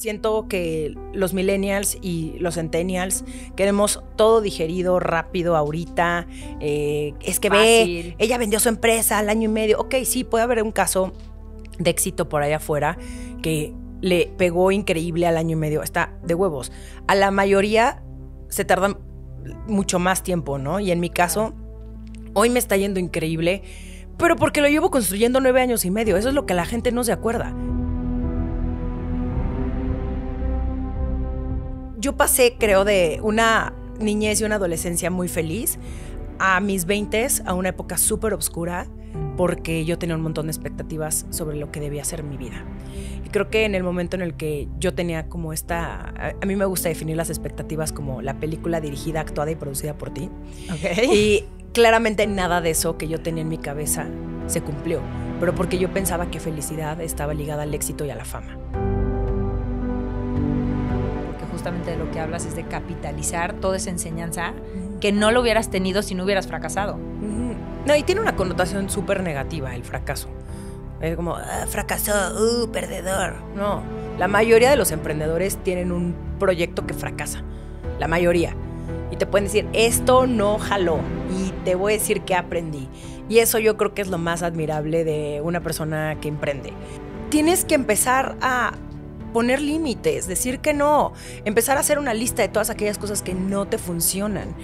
Siento que los millennials y los centennials queremos todo digerido, rápido, ahorita. Eh, es que ve, ella vendió su empresa al año y medio. Ok, sí, puede haber un caso de éxito por allá afuera que le pegó increíble al año y medio. Está de huevos. A la mayoría se tardan mucho más tiempo, ¿no? Y en mi caso, hoy me está yendo increíble, pero porque lo llevo construyendo nueve años y medio. Eso es lo que la gente no se acuerda. yo pasé, creo, de una niñez y una adolescencia muy feliz a mis 20 a una época súper oscura porque yo tenía un montón de expectativas sobre lo que debía ser mi vida. Y creo que en el momento en el que yo tenía como esta, a mí me gusta definir las expectativas como la película dirigida, actuada y producida por ti. Y claramente nada de eso que yo tenía en mi cabeza se cumplió, pero porque yo pensaba que felicidad estaba ligada al éxito y a la fama justamente de lo que hablas es de capitalizar toda esa enseñanza que no lo hubieras tenido si no hubieras fracasado. No, y tiene una connotación súper negativa el fracaso. Es como, ah, fracasó, uh, perdedor. No, la mayoría de los emprendedores tienen un proyecto que fracasa. La mayoría. Y te pueden decir, esto no jaló. Y te voy a decir que aprendí. Y eso yo creo que es lo más admirable de una persona que emprende. Tienes que empezar a poner límites, decir que no, empezar a hacer una lista de todas aquellas cosas que no te funcionan,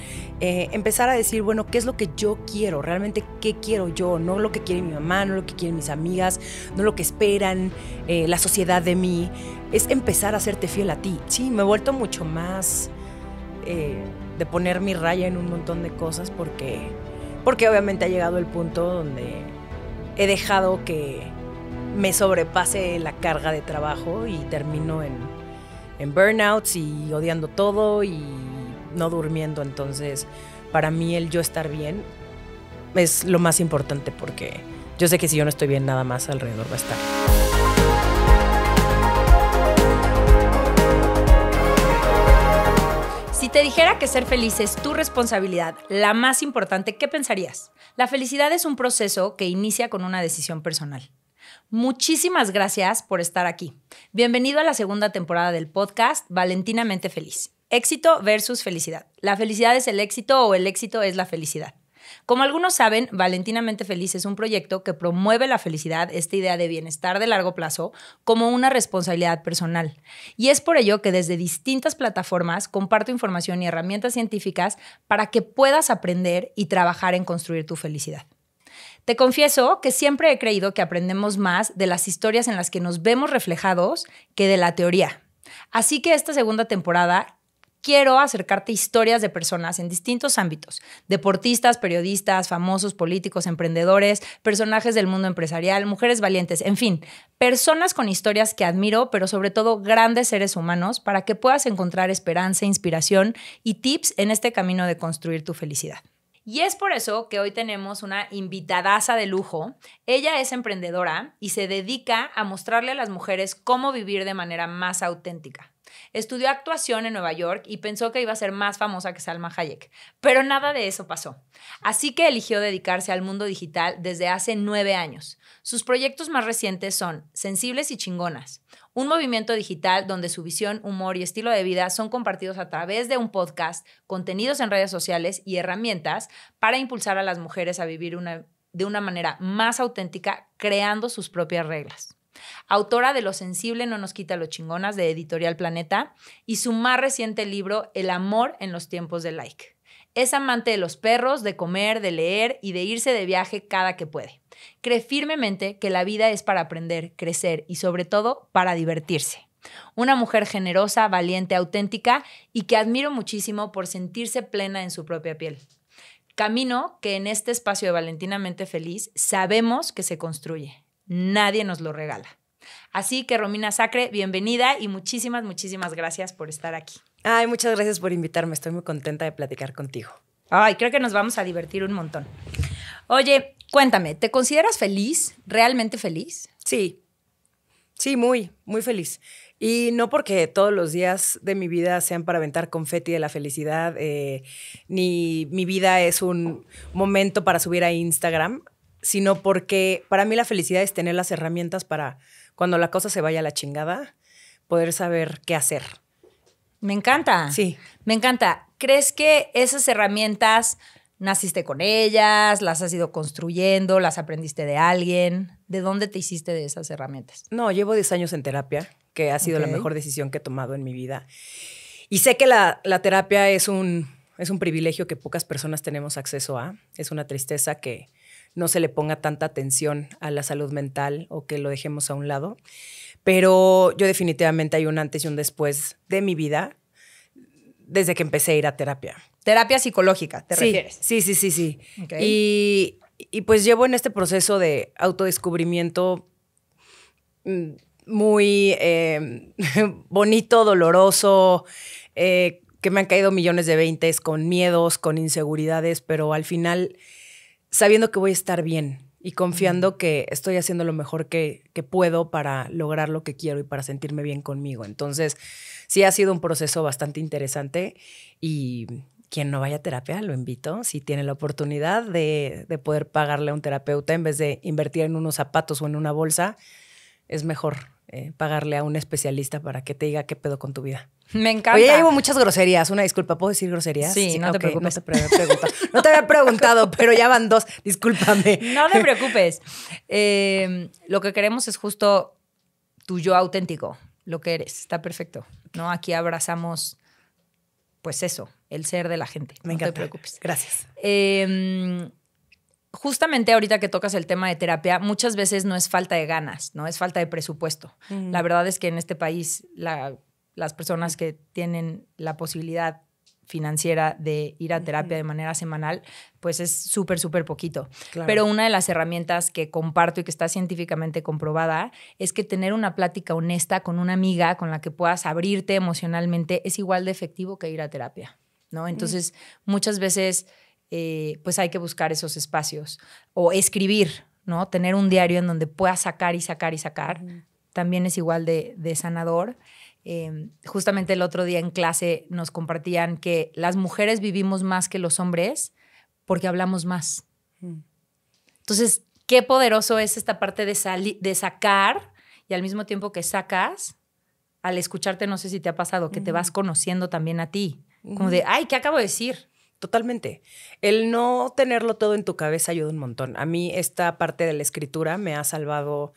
eh, empezar a decir, bueno, ¿qué es lo que yo quiero? Realmente, ¿qué quiero yo? No lo que quiere mi mamá, no lo que quieren mis amigas, no lo que esperan eh, la sociedad de mí, es empezar a hacerte fiel a ti. Sí, me he vuelto mucho más eh, de poner mi raya en un montón de cosas porque, porque obviamente ha llegado el punto donde he dejado que me sobrepase la carga de trabajo y termino en, en burnouts y odiando todo y no durmiendo. Entonces, para mí el yo estar bien es lo más importante porque yo sé que si yo no estoy bien, nada más alrededor va a estar. Si te dijera que ser feliz es tu responsabilidad, la más importante, ¿qué pensarías? La felicidad es un proceso que inicia con una decisión personal. Muchísimas gracias por estar aquí. Bienvenido a la segunda temporada del podcast Valentinamente Feliz. Éxito versus felicidad. ¿La felicidad es el éxito o el éxito es la felicidad? Como algunos saben, Valentinamente Feliz es un proyecto que promueve la felicidad, esta idea de bienestar de largo plazo, como una responsabilidad personal. Y es por ello que desde distintas plataformas comparto información y herramientas científicas para que puedas aprender y trabajar en construir tu felicidad. Te confieso que siempre he creído que aprendemos más de las historias en las que nos vemos reflejados que de la teoría. Así que esta segunda temporada quiero acercarte historias de personas en distintos ámbitos, deportistas, periodistas, famosos, políticos, emprendedores, personajes del mundo empresarial, mujeres valientes, en fin, personas con historias que admiro, pero sobre todo grandes seres humanos, para que puedas encontrar esperanza, inspiración y tips en este camino de construir tu felicidad. Y es por eso que hoy tenemos una invitadaza de lujo. Ella es emprendedora y se dedica a mostrarle a las mujeres cómo vivir de manera más auténtica. Estudió actuación en Nueva York y pensó que iba a ser más famosa que Salma Hayek, pero nada de eso pasó. Así que eligió dedicarse al mundo digital desde hace nueve años. Sus proyectos más recientes son Sensibles y Chingonas, un movimiento digital donde su visión, humor y estilo de vida son compartidos a través de un podcast, contenidos en redes sociales y herramientas para impulsar a las mujeres a vivir de una manera más auténtica, creando sus propias reglas. Autora de Lo sensible no nos quita los chingonas de Editorial Planeta y su más reciente libro El amor en los tiempos de like. Es amante de los perros, de comer, de leer y de irse de viaje cada que puede. Cree firmemente que la vida es para aprender, crecer y sobre todo para divertirse. Una mujer generosa, valiente, auténtica y que admiro muchísimo por sentirse plena en su propia piel. Camino que en este espacio de Valentinamente Feliz sabemos que se construye. Nadie nos lo regala. Así que Romina Sacre, bienvenida y muchísimas, muchísimas gracias por estar aquí. Ay, muchas gracias por invitarme. Estoy muy contenta de platicar contigo. Ay, creo que nos vamos a divertir un montón. Oye, cuéntame, ¿te consideras feliz? ¿Realmente feliz? Sí. Sí, muy, muy feliz. Y no porque todos los días de mi vida sean para aventar confeti de la felicidad, eh, ni mi vida es un momento para subir a Instagram, sino porque para mí la felicidad es tener las herramientas para cuando la cosa se vaya a la chingada, poder saber qué hacer. Me encanta. Sí. Me encanta. ¿Crees que esas herramientas naciste con ellas, las has ido construyendo, las aprendiste de alguien? ¿De dónde te hiciste de esas herramientas? No, llevo 10 años en terapia, que ha sido la mejor decisión que he tomado en mi vida. Y sé que la, terapia es un, es un privilegio que pocas personas tenemos acceso a. Es una tristeza que no se le ponga tanta atención a la salud mental o que lo dejemos a un lado. Pero yo definitivamente hay un antes y un después de mi vida desde que empecé a ir a terapia. Terapia psicológica, ¿te sí, refieres? Sí, sí, sí, sí. Y, pues llevo en este proceso de autodescubrimiento mm, muy em, bonito, doloroso, eh, que me han caído millones de veintes con miedos, con inseguridades, pero al final sabiendo que voy a estar bien, y confiando que estoy haciendo lo mejor que, puedo para lograr lo que quiero y para sentirme bien conmigo. Entonces, sí ha sido un proceso bastante interesante y quien no vaya a terapia, lo invito, si tiene la oportunidad de, de poder pagarle a un terapeuta en vez de invertir en unos zapatos o en una bolsa, es mejor eh, pagarle a un especialista para que te diga qué pedo con tu vida. Me encanta. Oye, ya llevo muchas groserías. Una disculpa, ¿puedo decir groserías? Sí, no, te preocupes. no te había preguntado, pero ya van dos. Discúlpame. No te preocupes. Em, lo que queremos es justo tu yo auténtico, lo que eres. Está perfecto. ¿no? Aquí abrazamos, pues eso, el ser de la gente. Me no te preocupes. Gracias. Eh, justamente ahorita que tocas el tema de terapia, muchas veces no es falta de ganas, no es falta de presupuesto. Mm. La verdad es que en este país las personas que tienen la posibilidad financiera de ir a terapia de manera semanal, pues es súper, súper poquito. Pero una de las herramientas que comparto y que está científicamente comprobada es que tener una plática honesta con una amiga con la que puedas abrirte emocionalmente es igual de efectivo que ir a terapia, ¿no? Mm. Entonces, muchas veces eh, pues hay que buscar esos espacios. O escribir, ¿no? Tener un diario en donde puedas sacar y sacar y sacar. También es igual de, sanador. Em, justamente el otro día en clase nos compartían que las mujeres vivimos más que los hombres porque hablamos más. Entonces, qué poderoso es esta parte de, de sacar y al mismo tiempo que sacas, al escucharte, no sé si te ha pasado, que te vas conociendo también a ti. Como de, ay, ¿qué acabo de decir? Totalmente. El no tenerlo todo en tu cabeza ayuda un montón. A mí esta parte de la escritura me ha salvado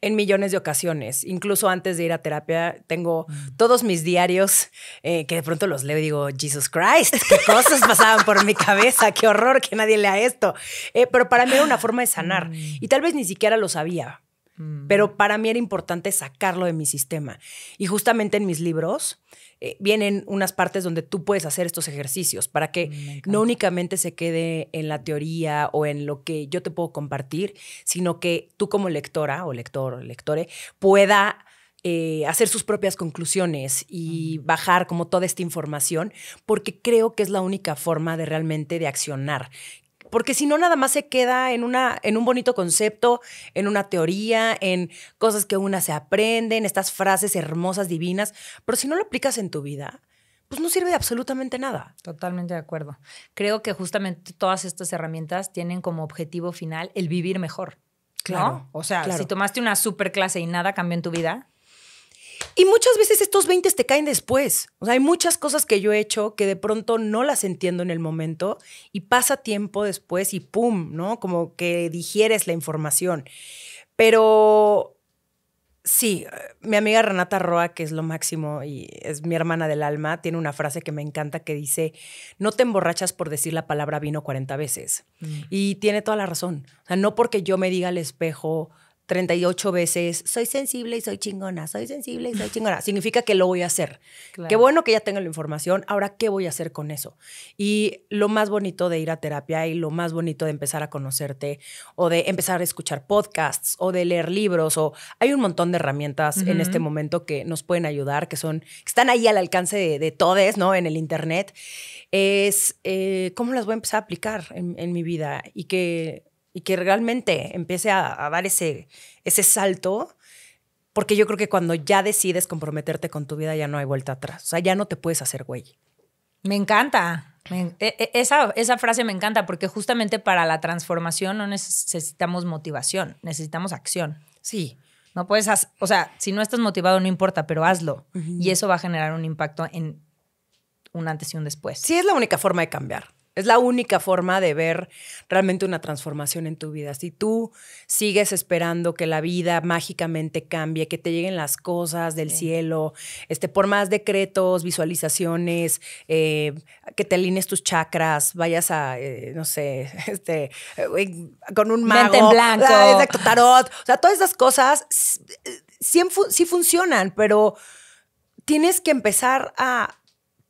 en millones de ocasiones. Incluso antes de ir a terapia, tengo mm. todos mis diarios eh, que de pronto los leo y digo, Jesus Christ, qué cosas pasaban por mi cabeza, qué horror que nadie lea esto. Eh, pero para mí era una forma de sanar mm. y tal vez ni siquiera lo sabía Mm. Pero para mí era importante sacarlo de mi sistema. Y justamente en mis libros eh, vienen unas partes donde tú puedes hacer estos ejercicios para que mm, no únicamente se quede en la teoría o en lo que yo te puedo compartir, sino que tú como lectora o lector o lectore pueda eh, hacer sus propias conclusiones y mm. bajar como toda esta información, porque creo que es la única forma de realmente de accionar, porque si no nada más se queda en, una, en un bonito concepto, en una teoría, en cosas que una se aprende, en estas frases hermosas, divinas, pero si no lo aplicas en tu vida, pues no sirve de absolutamente nada. Totalmente de acuerdo. Creo que justamente todas estas herramientas tienen como objetivo final el vivir mejor. Claro. O sea, si tomaste una super clase y nada cambió en tu vida, y muchas veces estos 20 te caen después. O sea, hay muchas cosas que yo he hecho que de pronto no las entiendo en el momento y pasa tiempo después y pum, ¿no? Como que digieres la información. Pero sí, eh, mi amiga Renata Roa, que es lo máximo y es mi hermana del alma, tiene una frase que me encanta que dice, no te emborrachas por decir la palabra vino 40 veces. Mm. Y tiene toda la razón. O sea, no porque yo me diga al espejo 38 veces, soy sensible y soy chingona, soy sensible y soy chingona. Significa que lo voy a hacer. Qué bueno que ya tengo la información, ahora qué voy a hacer con eso. Y lo más bonito de ir a terapia y lo más bonito de empezar a conocerte o de empezar a escuchar podcasts o de leer libros o hay un montón de herramientas en este momento que nos pueden ayudar, que son, están ahí al alcance de, todos, ¿no? En el Internet. Es eh, cómo las voy a empezar a aplicar en mi vida y que y que realmente empiece a, dar ese, ese salto, porque yo creo que cuando ya decides comprometerte con tu vida ya no hay vuelta atrás, o sea, ya no te puedes hacer güey. Me encanta. E, e, esa, esa frase me encanta porque justamente para la transformación no necesitamos motivación, necesitamos acción. Sí. No puedes, o sea, si no estás motivado no importa, pero hazlo. Y eso va a generar un impacto en un antes y un después. Sí, es la única forma de cambiar. Es la única forma de ver realmente una transformación en tu vida. Si tú sigues esperando que la vida mágicamente cambie, que te lleguen las cosas del cielo, este, por más decretos, visualizaciones, eh, que te alines tus chakras, vayas a, eh, no sé, este, eh, con un mago. en blanco. Ah, exacto, tarot. O sea, todas esas cosas sí funcionan, pero tienes que empezar a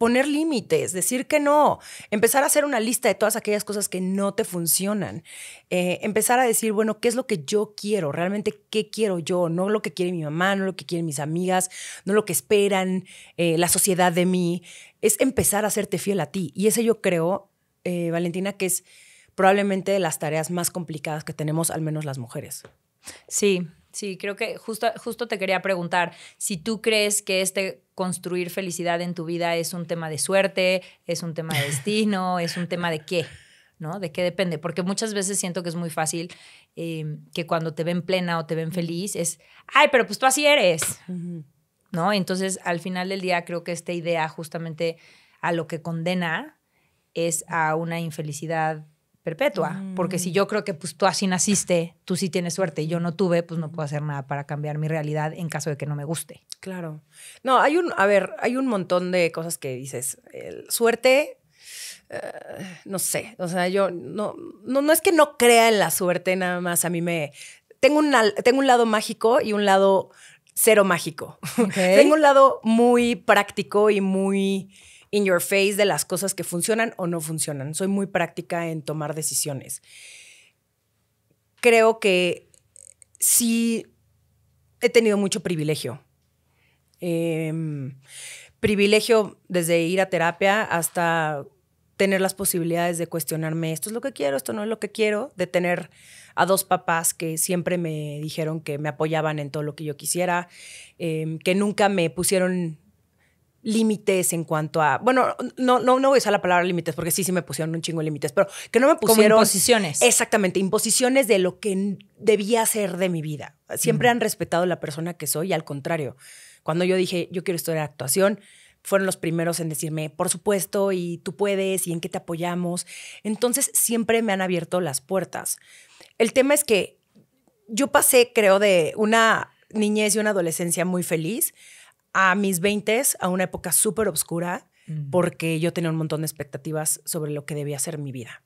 poner límites, decir que no, empezar a hacer una lista de todas aquellas cosas que no te funcionan, eh, empezar a decir, bueno, ¿qué es lo que yo quiero? Realmente, ¿qué quiero yo? No lo que quiere mi mamá, no lo que quieren mis amigas, no lo que esperan eh, la sociedad de mí, es empezar a hacerte fiel a ti. Y ese yo creo, eh, Valentina, que es probablemente de las tareas más complicadas que tenemos, al menos las mujeres. Sí, Sí, creo que justo, justo te quería preguntar si tú crees que este construir felicidad en tu vida es un tema de suerte, es un tema de destino, es un tema de qué, ¿no? ¿De qué depende? Porque muchas veces siento que es muy fácil eh, que cuando te ven plena o te ven feliz es, ay, pero pues tú así eres, ¿no? Entonces, al final del día creo que esta idea justamente a lo que condena es a una infelicidad perpetua, porque si mm. yo creo que pues tú así naciste, tú sí tienes suerte y yo no tuve, pues no puedo hacer nada para cambiar mi realidad en caso de que no me guste. Claro. No, hay un, a ver, hay un montón de cosas que dices, suerte, eh, no sé, o sea, yo no, no, es que no crea en la suerte, nada más a mí me... Tengo, tengo un lado mágico y un lado cero mágico. tengo un lado muy práctico y muy in your face de las cosas que funcionan o no funcionan. Soy muy práctica en tomar decisiones. Creo que sí he tenido mucho privilegio. Em, privilegio desde ir a terapia hasta tener las posibilidades de cuestionarme esto es lo que quiero, esto no es lo que quiero, de tener a dos papás que siempre me dijeron que me apoyaban en todo lo que yo quisiera, em, que nunca me pusieron límites en cuanto a. Bueno, no, no, no voy a usar la palabra límites porque sí, sí me pusieron un chingo de límites, pero que no me pusieron. imposiciones. Exactamente, imposiciones de lo que debía ser de mi vida. Siempre han respetado la persona que soy, y al contrario. Cuando yo dije, yo quiero estudiar actuación, fueron los primeros en decirme, por supuesto, y tú puedes, y en qué te apoyamos. Entonces, siempre me han abierto las puertas. El tema es que yo pasé, creo, de una niñez y una adolescencia muy feliz a mis 20 a una época súper oscura, porque yo tenía un montón de expectativas sobre lo que debía ser mi vida.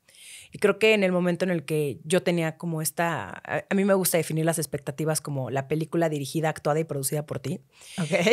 Y creo que en el momento en el que yo tenía como esta, a, mí me gusta definir las expectativas como la película dirigida, actuada y producida por ti.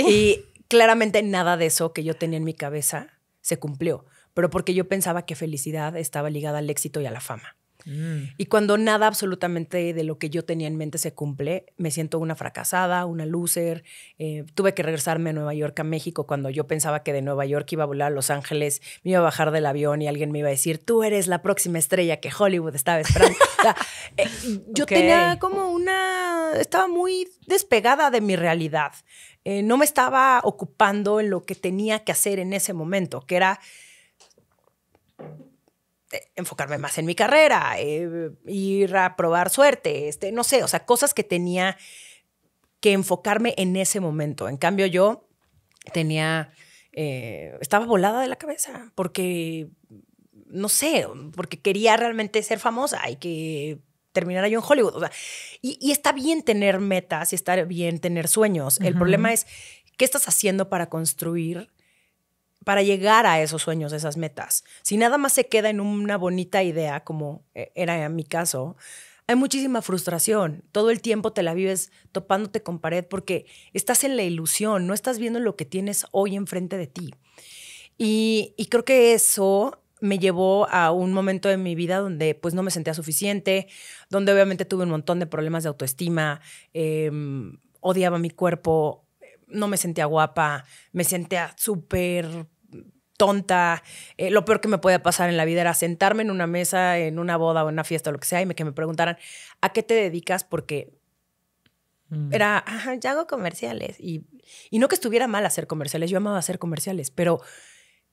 Y claramente nada de eso que yo tenía en mi cabeza se cumplió, pero porque yo pensaba que felicidad estaba ligada al éxito y a la fama. Mm. Y cuando nada absolutamente de lo que yo tenía en mente se cumple, me siento una fracasada, una loser. Eh, tuve que regresarme a Nueva York, a México, cuando yo pensaba que de Nueva York iba a volar a Los Ángeles, me iba a bajar del avión y alguien me iba a decir, tú eres la próxima estrella que Hollywood estaba esperando. Eh, yo tenía como una... Estaba muy despegada de mi realidad. Eh, no me estaba ocupando en lo que tenía que hacer en ese momento, que era eh, enfocarme más en mi carrera, eh, ir a probar suerte, este, no sé, o sea, cosas que tenía que enfocarme en ese momento. En cambio, yo tenía, eh, estaba volada de la cabeza porque, no sé, porque quería realmente ser famosa y que terminara yo en Hollywood. y, está bien tener metas y está bien tener sueños. El problema es, ¿qué estás haciendo para construir para llegar a esos sueños, esas metas. Si nada más se queda en una bonita idea, como e, era en mi caso, hay muchísima frustración. Todo el tiempo te la vives topándote con pared porque estás en la ilusión, no estás viendo lo que tienes hoy enfrente de ti. Y, creo que eso me llevó a un momento de mi vida donde pues no me sentía suficiente, donde obviamente tuve un montón de problemas de autoestima, em, odiaba mi cuerpo, no me sentía guapa, me sentía súper tonta. Eh, lo peor que me podía pasar en la vida era sentarme en una mesa, en una boda o en una fiesta o lo que sea, y me, que me preguntaran, ¿a qué te dedicas? Porque mm. era, Ajá, ya hago comerciales. Y, no que estuviera mal hacer comerciales, yo amaba hacer comerciales, pero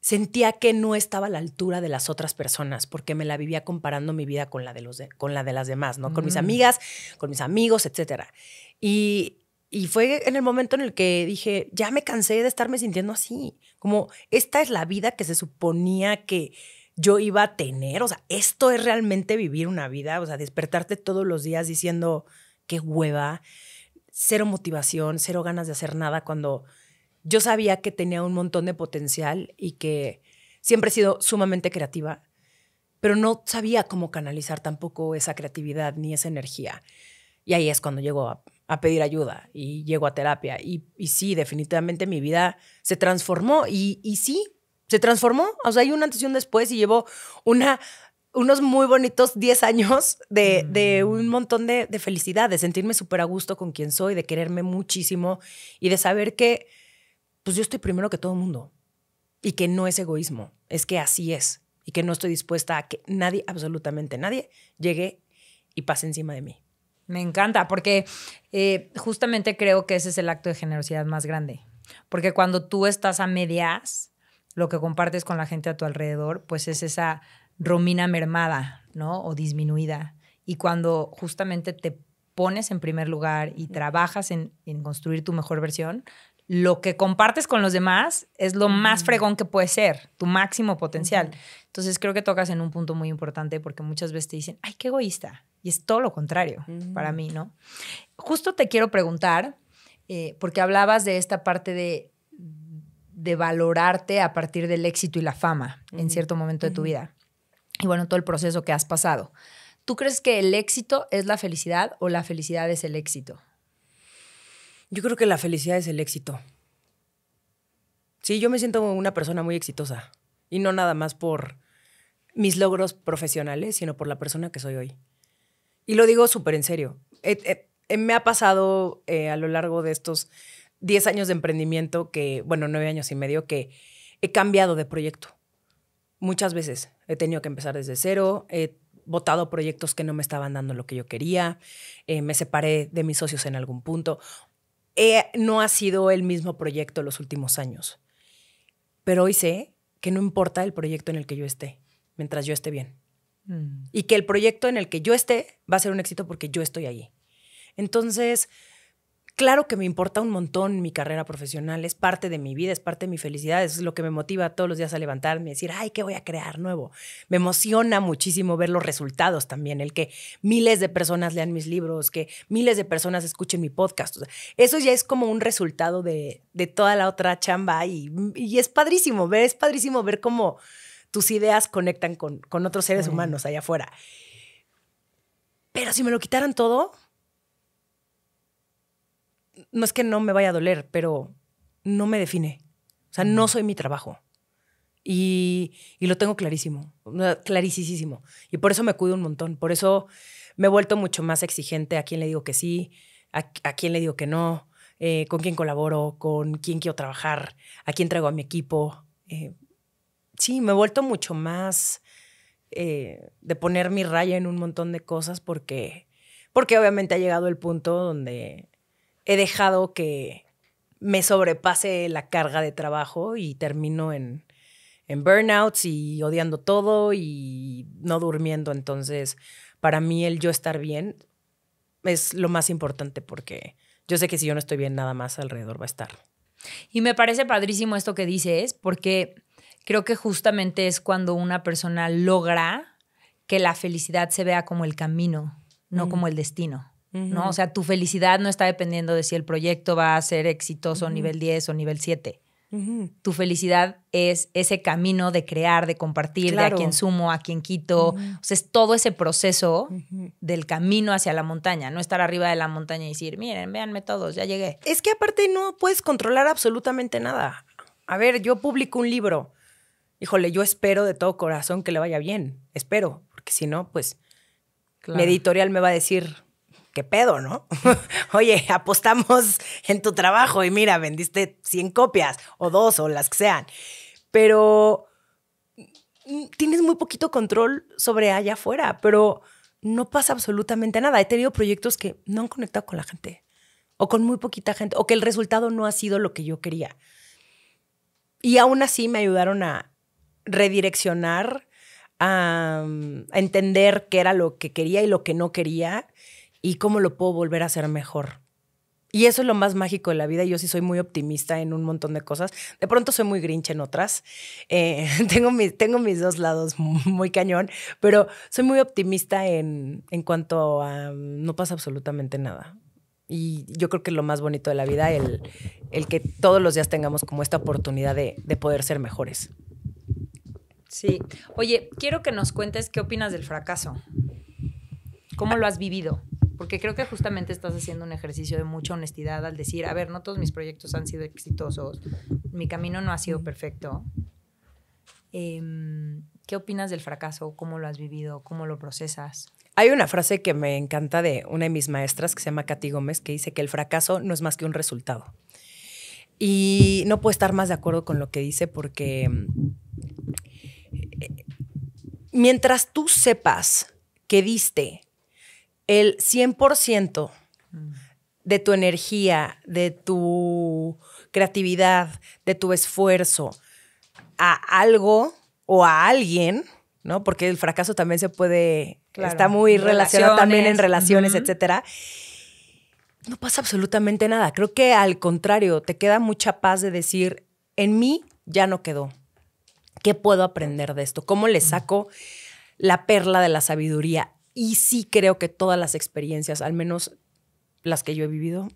sentía que no estaba a la altura de las otras personas porque me la vivía comparando mi vida con la de, los con la de las demás, ¿no? Con mis mm. amigas, con mis amigos, etcétera. Y y fue en el momento en el que dije, ya me cansé de estarme sintiendo así, como esta es la vida que se suponía que yo iba a tener, o sea, esto es realmente vivir una vida, o sea, despertarte todos los días diciendo, qué hueva, cero motivación, cero ganas de hacer nada cuando yo sabía que tenía un montón de potencial y que siempre he sido sumamente creativa, pero no sabía cómo canalizar tampoco esa creatividad ni esa energía. Y ahí es cuando llegó a a pedir ayuda y llego a terapia. Y, y sí, definitivamente mi vida se transformó y, y, sí, se transformó. O sea, hay un antes y después y llevo una, unos muy bonitos 10 años de, de un mm. montón de, de felicidad, de sentirme súper a gusto con quien soy, de quererme muchísimo y de saber que pues yo estoy primero que todo el mundo y que no es egoísmo, es que así es y que no estoy dispuesta a que nadie, absolutamente nadie, llegue y pase encima de mí. Me encanta, porque eh, justamente creo que ese es el acto de generosidad más grande. Porque cuando tú estás a medias, lo que compartes con la gente a tu alrededor, pues es esa romina mermada, ¿no? O disminuida. Y cuando justamente te pones en primer lugar y trabajas en, en construir tu mejor versión, lo que compartes con los demás es lo más fregón que puede ser, tu máximo potencial. Entonces creo que tocas en un punto muy importante porque muchas veces te dicen, ay, qué egoísta. Y es todo lo contrario para mí, ¿no? Justo te quiero preguntar, eh, porque hablabas de esta parte de, valorarte a partir del éxito y la fama en cierto momento de tu vida. Y bueno, todo el proceso que has pasado. ¿Tú crees que el éxito es la felicidad o la felicidad es el éxito? Yo creo que la felicidad es el éxito. Sí, yo me siento una persona muy exitosa. Y no nada más por mis logros profesionales, sino por la persona que soy hoy. Y lo digo súper en serio. Eh, eh, me ha pasado eh, a lo largo de estos 10 años de emprendimiento, que, bueno, 9 años y medio, que he cambiado de proyecto. Muchas veces he tenido que empezar desde cero, he votado proyectos que no me estaban dando lo que yo quería, me separé de mis socios en algún punto. no ha sido el mismo proyecto los últimos años, pero hoy sé que no importa el proyecto en el que yo esté, mientras yo esté bien. Mm. y que el proyecto en el que yo esté va a ser un éxito porque yo estoy allí. Entonces, claro que me importa un montón mi carrera profesional, es parte de mi vida, es parte de mi felicidad, es lo que me motiva todos los días a levantarme y decir, ay, ¿qué voy a crear nuevo? Me emociona muchísimo ver los resultados también, el que miles de personas lean mis libros, que miles de personas escuchen mi podcast. eso ya es como un resultado de, toda la otra chamba y, y es padrísimo ver, es padrísimo ver cómo tus ideas conectan con, otros seres humanos allá afuera. Pero si me lo quitaran todo, no es que no me vaya a doler, pero no me define. O sea, no soy mi trabajo. Y, lo tengo clarísimo, clarísimo. Y por eso me cuido un montón. Por eso me he vuelto mucho más exigente a quién le digo que sí, a, quién le digo que no, eh, con quién colaboro, con quién quiero trabajar, a quién traigo a mi equipo. Eh, sí, me he vuelto mucho más eh, de poner mi raya en un montón de cosas porque, porque obviamente ha llegado el punto donde he dejado que me sobrepase la carga de trabajo y termino en, en burnouts y odiando todo y no durmiendo. Entonces, para mí el yo estar bien es lo más importante porque yo sé que si yo no estoy bien, nada más alrededor va a estar. Y me parece padrísimo esto que dices, porque creo que justamente es cuando una persona logra que la felicidad se vea como el camino, no como el destino. ¿no? O sea, tu felicidad no está dependiendo de si el proyecto va a ser exitoso nivel 10 o nivel 7. Tu felicidad es ese camino de crear, de compartir, de a quién sumo, a quién quito. O sea, es todo ese proceso del camino hacia la montaña, no estar arriba de la montaña y decir, miren, véanme todos, ya llegué. Es que aparte no puedes controlar absolutamente nada. A ver, yo publico un libro híjole, yo espero de todo corazón que le vaya bien, espero, porque si no, pues mi editorial me va a decir, qué pedo, ¿no? Oye, apostamos en tu trabajo y mira, vendiste 100 copias o dos o las que sean, pero mm, tienes muy poquito control sobre allá afuera, pero no pasa absolutamente nada. He tenido proyectos que no han conectado con la gente o con muy poquita gente o que el resultado no ha sido lo que yo quería. Y aún así me ayudaron a, redireccionar a, entender qué era lo que quería y lo que no quería y cómo lo puedo volver a hacer mejor. Y eso es lo más mágico de la vida. Yo sí soy muy optimista en un montón de cosas. De pronto soy muy grinch en otras. Eh, tengo, mis, tengo mis dos lados muy cañón, pero soy muy optimista en, cuanto a no pasa absolutamente nada. Y yo creo que lo más bonito de la vida, el, que todos los días tengamos como esta oportunidad de poder ser mejores. Sí. Oye, quiero que nos cuentes qué opinas del fracaso. ¿Cómo lo has vivido? Porque creo que justamente estás haciendo un ejercicio de mucha honestidad al decir, a ver, no todos mis proyectos han sido exitosos, mi camino no ha sido perfecto. Em, ¿Qué opinas del fracaso? ¿Cómo lo has vivido? ¿Cómo lo procesas? Hay una frase que me encanta de una de mis maestras que se llama Katy Gómez, que dice que el fracaso no es más que un resultado. Y no puedo estar más de acuerdo con lo que dice porque mientras tú sepas que diste el 100% de tu energía, de tu creatividad, de tu esfuerzo a algo o a alguien, ¿no? Porque el fracaso también se puede, está muy relacionado también en relaciones, etc. etcétera. No pasa absolutamente nada. Creo que al contrario, te queda mucha paz de decir, en mí ya no quedó. ¿Qué puedo aprender de esto? ¿Cómo le saco la perla de la sabiduría? Y sí creo que todas las experiencias, al menos las que yo he vivido,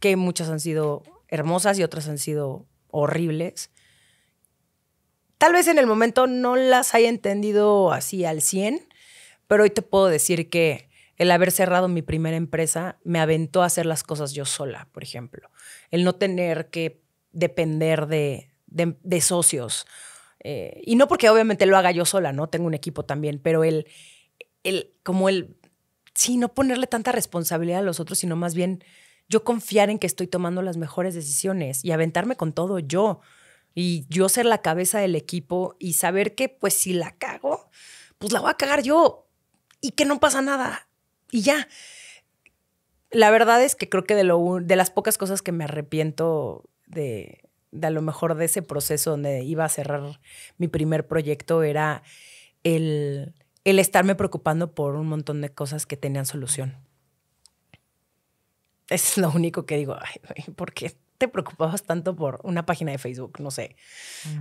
que muchas han sido hermosas y otras han sido horribles, tal vez en el momento no las haya entendido así al 100, pero hoy te puedo decir que el haber cerrado mi primera empresa me aventó a hacer las cosas yo sola, por ejemplo. El no tener que depender de, de socios eh, y no porque obviamente lo haga yo sola, ¿no? Tengo un equipo también, pero el, el, como el, sí, no ponerle tanta responsabilidad a los otros, sino más bien yo confiar en que estoy tomando las mejores decisiones y aventarme con todo yo. Y yo ser la cabeza del equipo y saber que, pues, si la cago, pues la voy a cagar yo y que no pasa nada. Y ya. La verdad es que creo que de, lo, de las pocas cosas que me arrepiento de, de a lo mejor de ese proceso donde iba a cerrar mi primer proyecto era el, el estarme preocupando por un montón de cosas que tenían solución. Es lo único que digo, ay, ¿por qué te preocupabas tanto por una página de Facebook? No sé,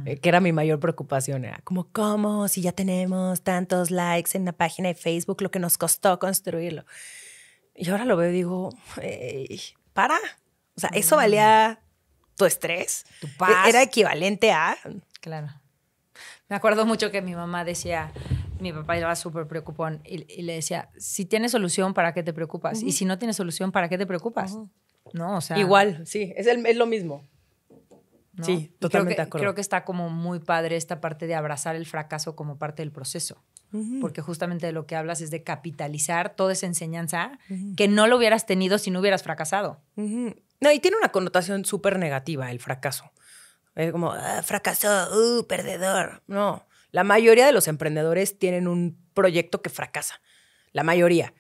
mm. que era mi mayor preocupación. Era como, ¿cómo? Si ya tenemos tantos likes en la página de Facebook, lo que nos costó construirlo. Y ahora lo veo y digo, para. O sea, eso mm. valía tu estrés tu e-, paz. era equivalente a... Claro. Me acuerdo mucho que mi mamá decía, mi papá era súper preocupón y, le decía, si tienes solución, ¿para qué te preocupas? Y si no tienes solución, ¿para qué te preocupas? No, o sea... Igual, sí, es, el, es lo mismo. Sí, totalmente creo que, acuerdo. Creo que está como muy padre esta parte de abrazar el fracaso como parte del proceso. Porque justamente de lo que hablas es de capitalizar toda esa enseñanza que no lo hubieras tenido si no hubieras fracasado. No, y tiene una connotación súper negativa el fracaso. Es como, ah, fracasó, uh, perdedor. No, la mayoría de los emprendedores tienen un proyecto que fracasa. La mayoría.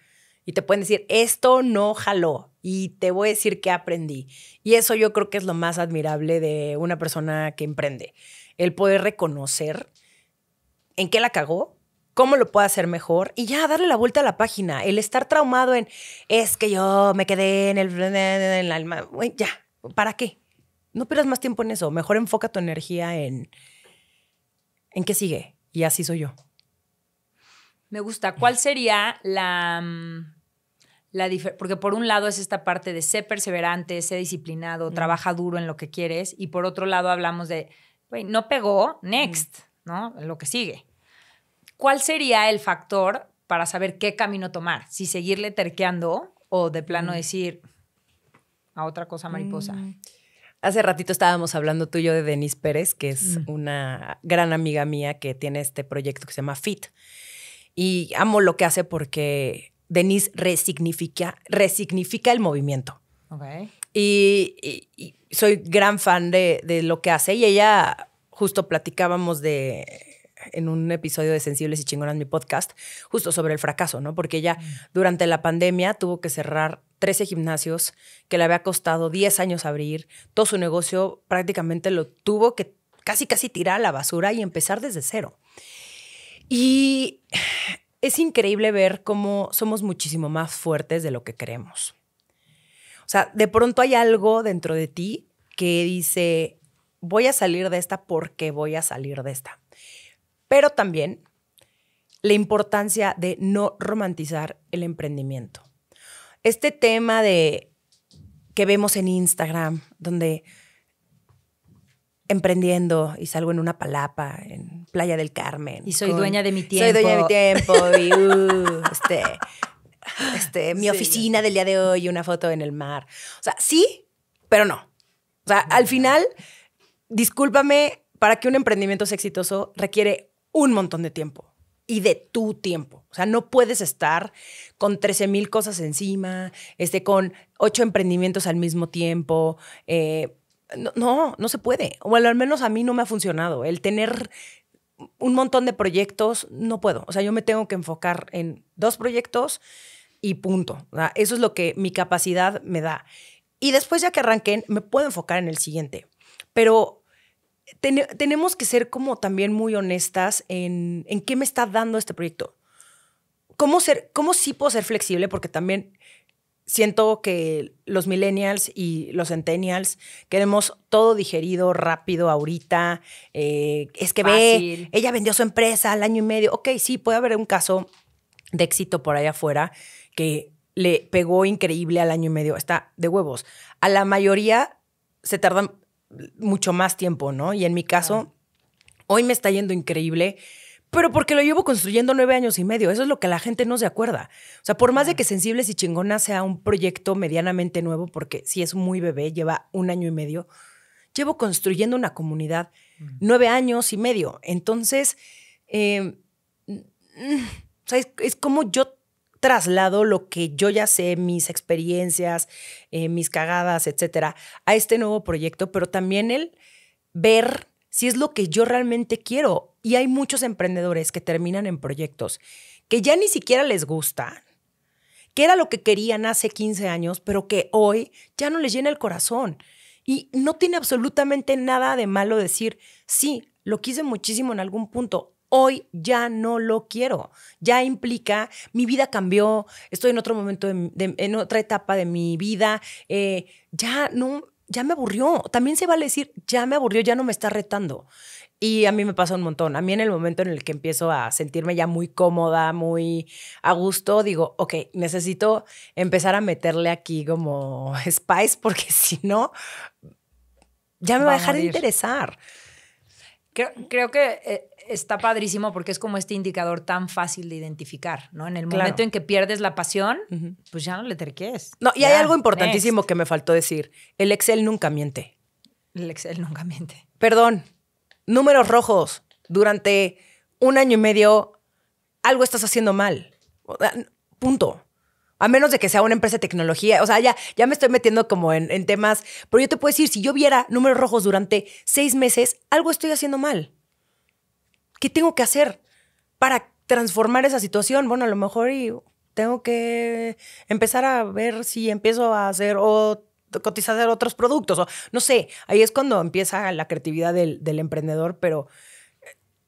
Y te pueden decir, esto no jaló. Y te voy a decir que aprendí. Y eso yo creo que es lo más admirable de una persona que emprende. El poder reconocer en qué la cagó cómo lo puedo hacer mejor y ya darle la vuelta a la página. El estar traumado en es que yo me quedé en el, alma. Ya, ¿para qué? No pierdas más tiempo en eso. Mejor enfoca tu energía en, en qué sigue. Y así soy yo. Me gusta. ¿Cuál sería la. Mm, la porque por un lado es esta parte de ser perseverante, ser disciplinado, trabaja duro en lo que quieres. Y por otro lado hablamos de, no pegó, next, ¿no? Lo que sigue. ¿Cuál sería el factor para saber qué camino tomar? Si seguirle terqueando o de plano mm. decir a otra cosa mariposa. Mm. Hace ratito estábamos hablando tú y yo de Denise Pérez, que es mm. una gran amiga mía que tiene este proyecto que se llama FIT. Y amo lo que hace porque Denise resignifica, resignifica el movimiento. Okay. Y, soy gran fan de lo que hace y ella justo platicábamos de en un episodio de Sensibles y Chingonas, mi podcast, justo sobre el fracaso, ¿no? Porque ella mm. durante la pandemia tuvo que cerrar 13 gimnasios que le había costado 10 años abrir, todo su negocio prácticamente lo tuvo que casi, casi tirar a la basura y empezar desde cero. Y es increíble ver cómo somos muchísimo más fuertes de lo que creemos. O sea, de pronto hay algo dentro de ti que dice, voy a salir de esta porque voy a salir de esta pero también la importancia de no romantizar el emprendimiento. Este tema de que vemos en Instagram, donde emprendiendo y salgo en una palapa en Playa del Carmen. Y soy dueña de mi tiempo. Soy dueña de mi tiempo uh, este, este, mi oficina del día de hoy una foto en el mar. O sea, sí, pero no. O sea, al final, discúlpame, para que un emprendimiento sea exitoso requiere un montón de tiempo y de tu tiempo. O sea, no puedes estar con 13 mil cosas encima, este, con ocho emprendimientos al mismo tiempo. Eh, no, no, se puede. O al menos a mí no me ha funcionado. El tener un montón de proyectos, no puedo. O sea, yo me tengo que enfocar en dos proyectos y punto. eso es lo que mi capacidad me da. Y después ya que arranquen, me puedo enfocar en el siguiente. Pero tenemos que ser como también muy honestas en, en qué me está dando este proyecto. ¿Cómo, ser, ¿Cómo sí puedo ser flexible? Porque también siento que los millennials y los centennials queremos todo digerido, rápido, ahorita. Eh, es que ve, ella vendió su empresa al año y medio. Ok, sí, puede haber un caso de éxito por allá afuera que le pegó increíble al año y medio. Está de huevos. A la mayoría se tardan mucho más tiempo, ¿no? Y en mi caso, hoy me está yendo increíble, pero porque lo llevo construyendo nueve años y medio. Eso es lo que la gente no se acuerda. O sea, por más de que Sensibles y Chingona sea un proyecto medianamente nuevo, porque si es muy bebé, lleva un año y medio, llevo construyendo una comunidad mm. nueve años y medio. Entonces, eh, mm, mm, es, como yo traslado lo que yo ya sé, mis experiencias, eh, mis cagadas, etcétera, a este nuevo proyecto, pero también el ver si es lo que yo realmente quiero. Y hay muchos emprendedores que terminan en proyectos que ya ni siquiera les gusta, que era lo que querían hace 15 años, pero que hoy ya no les llena el corazón. Y no tiene absolutamente nada de malo decir, sí, lo quise muchísimo en algún punto, hoy ya no lo quiero. Ya implica, mi vida cambió, estoy en otro momento, en otra etapa de mi vida, eh, ya no, ya me aburrió. También se vale decir, ya me aburrió, ya no me está retando. Y a mí me pasa un montón. A mí en el momento en el que empiezo a sentirme ya muy cómoda, muy a gusto, digo, ok, necesito empezar a meterle aquí como spice porque si no, ya me va, a dejar de interesar. Creo, que... Eh, está padrísimo porque es como este indicador tan fácil de identificar, ¿no? En el momento en que pierdes la pasión, pues ya no le terquees. No, y hay algo importantísimo que me faltó decir. El Excel nunca miente. El Excel nunca miente. Perdón, números rojos. Durante un año y medio, algo estás haciendo mal. Punto. A menos de que sea una empresa de tecnología. O sea, ya, ya me estoy metiendo como en, en temas. Pero yo te puedo decir, si yo viera números rojos durante seis meses, algo estoy haciendo mal. ¿qué tengo que hacer para transformar esa situación? Bueno, a lo mejor y tengo que empezar a ver si empiezo a hacer o cotizar otros productos o no sé, ahí es cuando empieza la creatividad del, emprendedor, pero... Eh,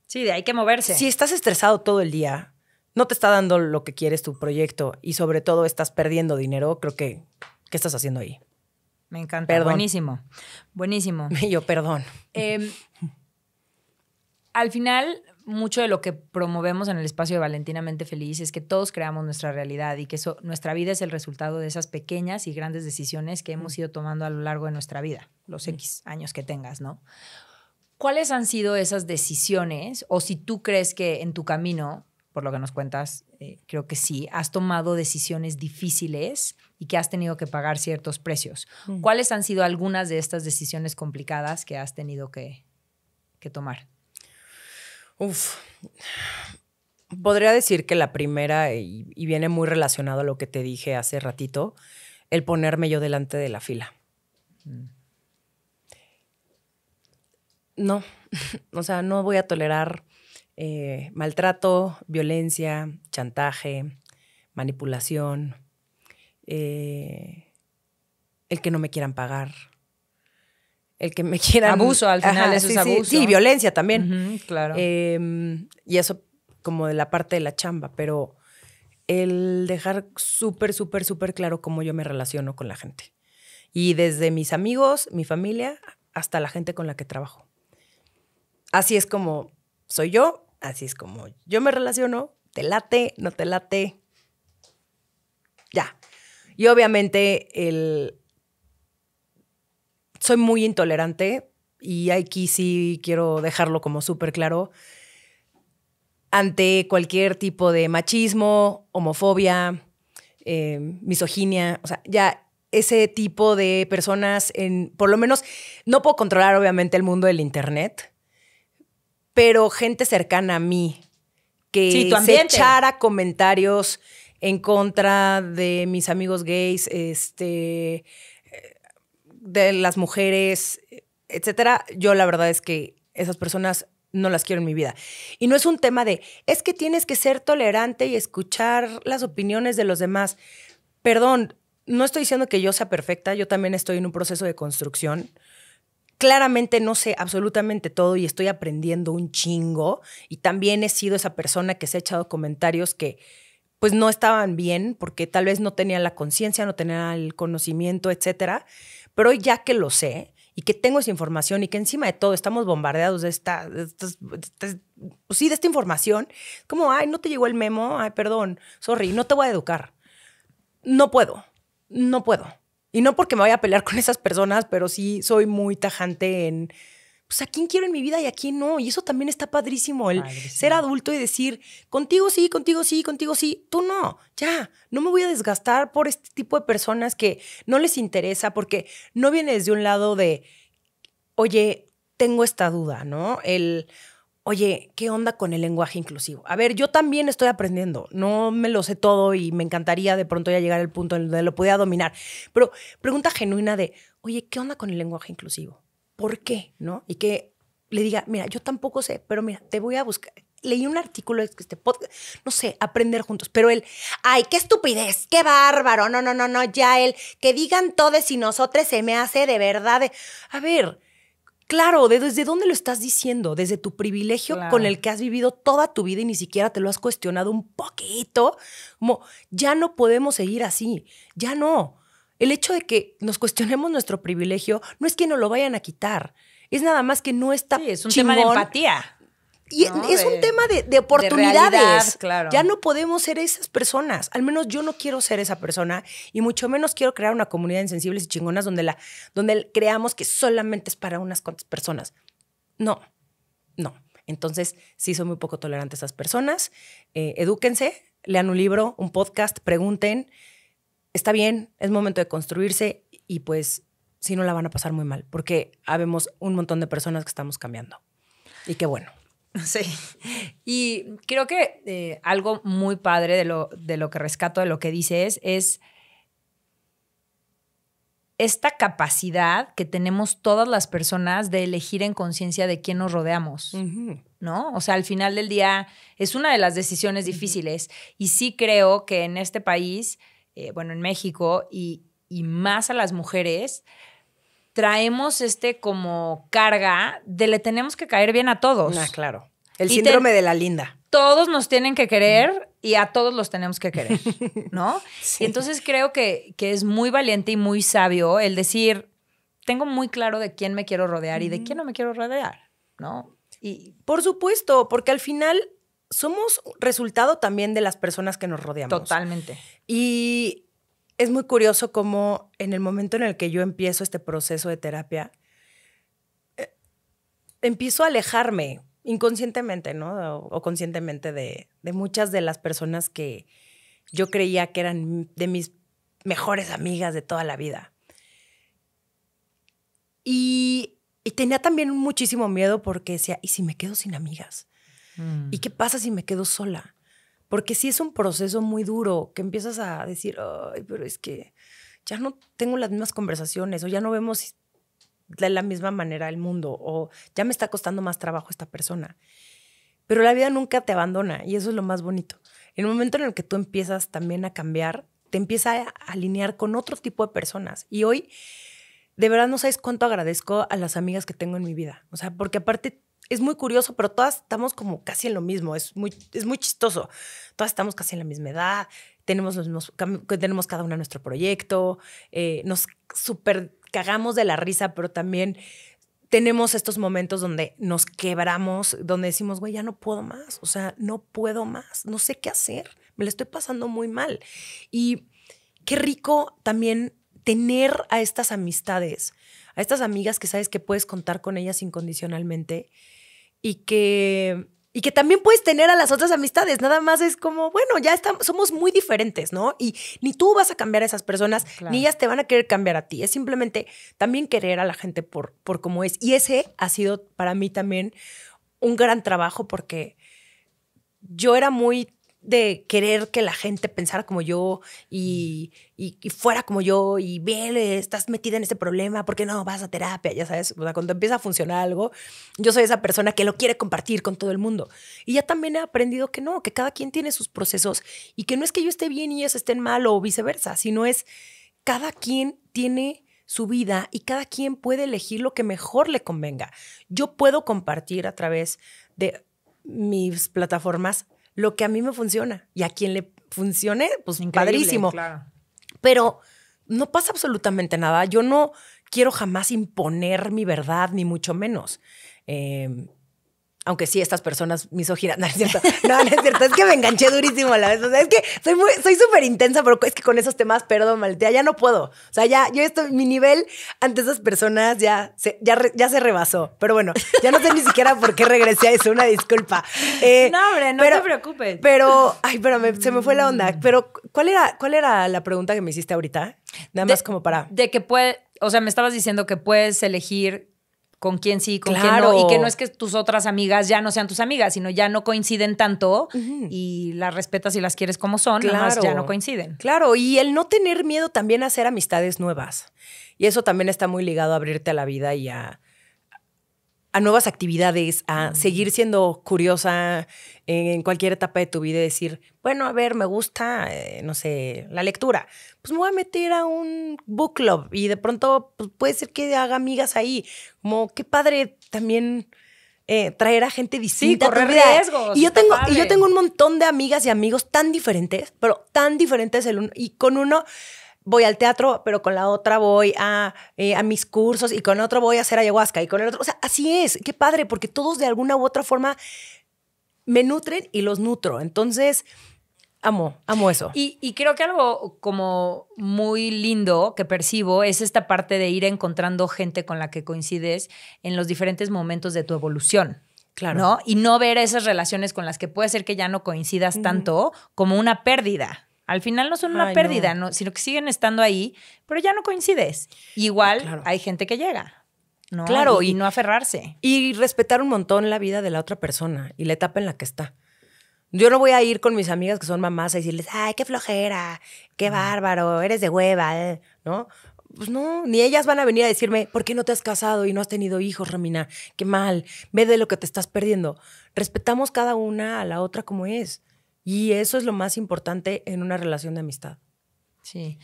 sí, de ahí que moverse. Si estás estresado todo el día, no te está dando lo que quieres tu proyecto y sobre todo estás perdiendo dinero, creo que, ¿qué estás haciendo ahí? Me encanta. Buenísimo. Buenísimo. Yo, perdón. Em, al final, mucho de lo que promovemos en el espacio de Valentinamente Feliz es que todos creamos nuestra realidad y que nuestra vida es el resultado de esas pequeñas y grandes decisiones que hemos mm. ido tomando a lo largo de nuestra vida, los X años que tengas, ¿no? ¿Cuáles han sido esas decisiones? O si tú crees que en tu camino, por lo que nos cuentas, eh, creo que sí, has tomado decisiones difíciles y que has tenido que pagar ciertos precios. Mm. ¿Cuáles han sido algunas de estas decisiones complicadas que has tenido que tomar? Uf. Podría decir que la primera, y, viene muy relacionado a lo que te dije hace ratito, el ponerme yo delante de la fila. Mm. No, o sea, no voy a tolerar eh, maltrato, violencia, chantaje, manipulación, eh, el que no me quieran pagar, el que me quiera Abuso, al final eso es abuso. Sí, violencia también. claro. Em, y eso como de la parte de la chamba, pero el dejar súper, súper, súper claro cómo yo me relaciono con la gente. Y desde mis amigos, mi familia, hasta la gente con la que trabajo. Así es como soy yo, así es como yo me relaciono, te late, no te late. Ya. Y obviamente el, soy muy intolerante y aquí sí quiero dejarlo como súper claro ante cualquier tipo de machismo, homofobia, eh, misoginia, o sea, ya ese tipo de personas en, por lo menos, no puedo controlar obviamente el mundo del Internet, pero gente cercana a mí que también se echara comentarios en contra de mis amigos gays, este, de las mujeres, etcétera, yo la verdad es que esas personas no las quiero en mi vida. Y no es un tema de, es que tienes que ser tolerante y escuchar las opiniones de los demás. Perdón, no estoy diciendo que yo sea perfecta, yo también estoy en un proceso de construcción. Claramente no sé absolutamente todo y estoy aprendiendo un chingo. Y también he sido esa persona que se ha echado comentarios que pues no estaban bien porque tal vez no tenían la conciencia, no tenía el conocimiento, etcétera. Pero hoy ya que lo sé y que tengo esa información y que encima de todo estamos bombardeados de esta, pues sí, de esta información, como, ay, no te llegó el memo, ay, perdón, sorry, no te voy a educar. No puedo, no puedo. Y no porque me vaya a pelear con esas personas, pero sí soy muy tajante en pues a quién quiero en mi vida y a quién no. Y eso también está padrísimo, el ser adulto y decir, contigo sí, contigo sí, contigo sí, tú no, ya, no me voy a desgastar por este tipo de personas que no les interesa porque no viene desde un lado de, oye, tengo esta duda, ¿no? El, oye, ¿qué onda con el lenguaje inclusivo? A ver, yo también estoy aprendiendo, no me lo sé todo y me encantaría de pronto ya llegar al punto en donde lo pudiera dominar, pero pregunta genuina de, oye, ¿qué onda con el lenguaje inclusivo? ¿por qué? ¿No? Y que le diga, mira, yo tampoco sé, pero mira, te voy a buscar. Leí un artículo este podcast, no sé, aprender juntos, pero él, ay, qué estupidez, qué bárbaro, no, no, no, no, ya él, que digan todos y nosotros se me hace de verdad. A ver, Claro, de, ¿desde dónde lo estás diciendo? Desde tu privilegio con el que has vivido toda tu vida y ni siquiera te lo has cuestionado un poquito. Como, ya no podemos seguir así, ya no. El hecho de que nos cuestionemos nuestro privilegio no es que nos lo vayan a quitar. Es nada más que no está. es un tema de empatía. Y es un tema de, oportunidades. claro. Ya no podemos ser esas personas. Al menos yo no quiero ser esa persona y mucho menos quiero crear una comunidad de insensibles y chingonas donde, la, donde creamos que solamente es para unas cuantas personas. No, no. Entonces, sí, son muy poco tolerantes esas personas. Eh, edúquense, lean un libro, un podcast, pregunten, está bien, es momento de construirse y pues si no la van a pasar muy mal, porque habemos un montón de personas que estamos cambiando. Y qué bueno. Sí. Y creo que eh, algo muy padre de lo, de lo que rescato de lo que dices es esta capacidad que tenemos todas las personas de elegir en conciencia de quién nos rodeamos, ¿no? O sea, al final del día es una de las decisiones difíciles. Y sí creo que en este país eh, bueno, en México y, más a las mujeres, traemos este como carga de le tenemos que caer bien a todos. Ah, claro. El síndrome de la linda. Todos nos tienen que querer y a todos los tenemos que querer, ¿no? Y entonces creo que, que es muy valiente y muy sabio el decir, tengo muy claro de quién me quiero rodear y de quién no me quiero rodear, ¿no? Y por supuesto, porque al final somos resultado también de las personas que nos rodeamos. Totalmente. Y es muy curioso cómo en el momento en el que yo empiezo este proceso de terapia, eh, empiezo a alejarme inconscientemente, ¿no? O, conscientemente de, muchas de las personas que yo creía que eran de mis mejores amigas de toda la vida. Y, y tenía también muchísimo miedo porque decía, ¿y si me quedo sin amigas? Mm. ¿Y qué pasa si me quedo sola? Porque sí es un proceso muy duro que empiezas a decir, ay, pero es que ya no tengo las mismas conversaciones o ya no vemos de la misma manera el mundo o ya me está costando más trabajo esta persona. Pero la vida nunca te abandona y eso es lo más bonito. En el momento en el que tú empiezas también a cambiar, te empieza a alinear con otro tipo de personas. Y hoy, de verdad, no sabes cuánto agradezco a las amigas que tengo en mi vida. O sea, porque aparte es muy curioso, pero todas estamos como casi en lo mismo, es muy, es muy chistoso. Todas estamos casi en la misma edad, tenemos, tenemos cada una nuestro proyecto, eh, nos super cagamos de la risa, pero también tenemos estos momentos donde nos quebramos, donde decimos, güey, ya no puedo más, o sea, no puedo más, no sé qué hacer, me la estoy pasando muy mal. Y qué rico también tener a estas amistades a estas amigas que sabes que puedes contar con ellas incondicionalmente y que y que también puedes tener a las otras amistades, nada más es como, bueno, ya estamos, somos muy diferentes, ¿no? Y ni tú vas a cambiar a esas personas, ni ellas te van a querer cambiar a ti, es simplemente también querer a la gente por, por cómo es. Y ese ha sido para mí también un gran trabajo porque yo era muy de querer que la gente pensara como yo y, fuera como yo y vele, eh, estás metida en este problema, ¿por qué no vas a terapia? Ya sabes, cuando empieza a funcionar algo, yo soy esa persona que lo quiere compartir con todo el mundo. Y ya también he aprendido que no, que cada quien tiene sus procesos y que no es que yo esté bien y ellos estén mal o viceversa, sino es cada quien tiene su vida y cada quien puede elegir lo que mejor le convenga. Yo puedo compartir a través de mis plataformas lo que a mí me funciona. Y a quien le funcione, pues Increíble, padrísimo. Pero no pasa absolutamente nada. Yo no quiero jamás imponer mi verdad, ni mucho menos. Eh, aunque sí, estas personas misóginas, no, no es cierto, no, no es cierto, es que me enganché durísimo a la vez, o sea, es que soy muy, soy súper intensa, pero es que con esos temas, perdón, maltea ya no puedo, o sea, ya, yo estoy, mi nivel ante esas personas ya se, ya, ya se rebasó, pero bueno, ya no sé ni siquiera por qué regresé a eso, una disculpa. Eh, no, hombre, no te preocupes. Pero, ay, pero se me fue la onda, pero ¿cuál era, cuál era la pregunta que me hiciste ahorita? Nada más como para... De que puede, o sea, me estabas diciendo que puedes elegir con quién sí, con quién no. Y que no es que tus otras amigas ya no sean tus amigas, sino ya no coinciden tanto y las respetas y las quieres como son, las ya no coinciden. Claro, y el no tener miedo también a hacer amistades nuevas. Y eso también está muy ligado a abrirte a la vida y a, a nuevas actividades, a mm. seguir siendo curiosa en cualquier etapa de tu vida y decir, bueno, a ver, me gusta, eh, no sé, la lectura. Pues me voy a meter a un book club y de pronto pues, puede ser que haga amigas ahí. Como qué padre también eh, traer a gente distinta. Y yo, tengo, y yo tengo un montón de amigas y amigos tan diferentes, pero tan diferentes el uno, y con uno voy al teatro, pero con la otra voy a, eh, mis cursos y con otro voy a hacer ayahuasca y con el otro. O sea, así es. Qué padre, porque todos de alguna u otra forma me nutren y los nutro. Entonces, amo, amo eso. Y, creo que algo como muy lindo que percibo es esta parte de ir encontrando gente con la que coincides en los diferentes momentos de tu evolución. Claro. Y no ver esas relaciones con las que puede ser que ya no coincidas tanto como una pérdida, al final no son una pérdida, sino que siguen estando ahí, pero ya no coincides. Igual ah, hay gente que llega. Claro, y, no aferrarse. Y respetar un montón la vida de la otra persona y la etapa en la que está. Yo no voy a ir con mis amigas que son mamás a decirles, ay, qué flojera, qué bárbaro, eres de hueva, eh, ¿no? Pues no, ni ellas van a venir a decirme, ¿por qué no te has casado y no has tenido hijos, Ramina? Qué mal, ve de lo que te estás perdiendo. Respetamos cada una a la otra como es. Y eso es lo más importante en una relación de amistad. Sí.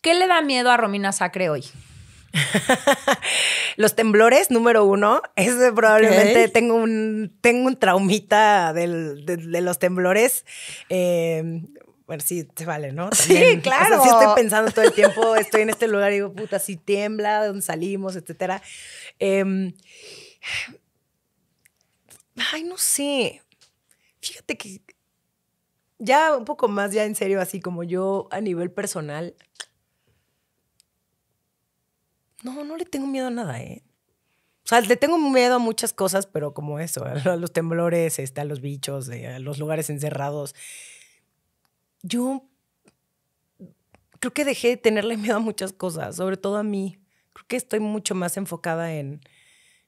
¿Qué le da miedo a Romina Sacre hoy? los temblores, número uno. Es probablemente tengo, un, tengo un traumita de, los temblores. Eh, bueno, sí, te vale, ¿no? sí, claro. O sí estoy pensando todo el tiempo, estoy en este lugar y digo, puta, si tiembla, dónde salimos, etcétera. Em, ay, no sé. Fíjate que ya un poco más, ya en serio, así como yo a nivel personal, no, no le tengo miedo a nada, ¿eh? O sea, le tengo miedo a muchas cosas, pero como eso, a los temblores, este, a los bichos, eh, a los lugares encerrados. Yo creo que dejé de tenerle miedo a muchas cosas, sobre todo a mí. Creo que estoy mucho más enfocada en,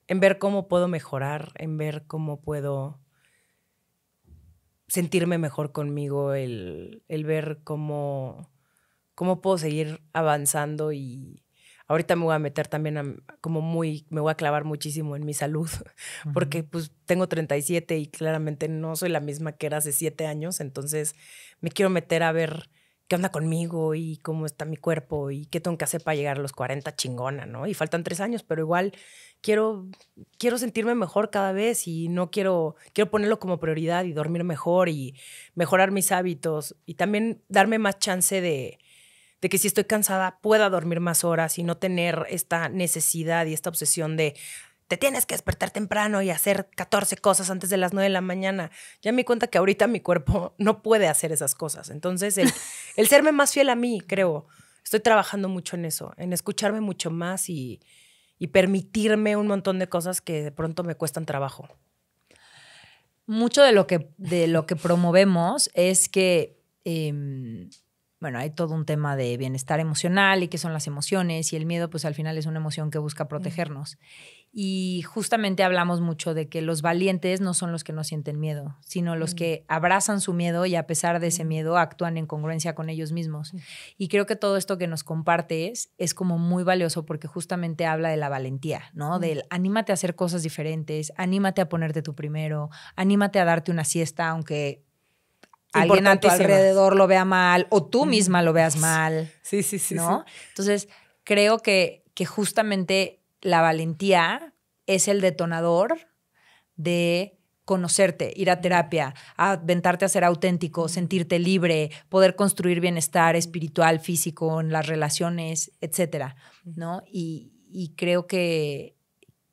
en ver cómo puedo mejorar, en ver cómo puedo sentirme mejor conmigo, el, ver cómo, cómo puedo seguir avanzando y ahorita me voy a meter también como muy, me voy a clavar muchísimo en mi salud, porque pues tengo 37 y claramente no soy la misma que era hace 7 años, entonces me quiero meter a ver qué onda conmigo y cómo está mi cuerpo y qué tengo que hacer para llegar a los 40 chingona, ¿no? Y faltan tres años, pero igual quiero, quiero sentirme mejor cada vez y no quiero, quiero ponerlo como prioridad y dormir mejor y mejorar mis hábitos y también darme más chance de, de que si estoy cansada pueda dormir más horas y no tener esta necesidad y esta obsesión de tienes que despertar temprano y hacer 14 cosas antes de las 9 de la mañana. Ya me cuenta que ahorita mi cuerpo no puede hacer esas cosas. Entonces, el, serme más fiel a mí, creo, estoy trabajando mucho en eso, en escucharme mucho más y, permitirme un montón de cosas que de pronto me cuestan trabajo. Mucho de lo que, de lo que promovemos es que... Em, bueno, hay todo un tema de bienestar emocional y qué son las emociones y el miedo, pues al final es una emoción que busca protegernos. Y justamente hablamos mucho de que los valientes no son los que no sienten miedo, sino los mm. que abrazan su miedo y a pesar de ese mm. miedo actúan en congruencia con ellos mismos. Y creo que todo esto que nos compartes es como muy valioso porque justamente habla de la valentía, ¿no? Mm. Del anímate a hacer cosas diferentes, anímate a ponerte tú primero, anímate a darte una siesta, aunque alguien a tu alrededor lo vea mal o tú misma lo veas mal. Sí, sí, sí. ¿no? Entonces, creo que, que justamente la valentía es el detonador de conocerte, ir a terapia, aventarte a ser auténtico, sentirte libre, poder construir bienestar espiritual, físico, en las relaciones, etcétera, ¿no? Y, y creo que,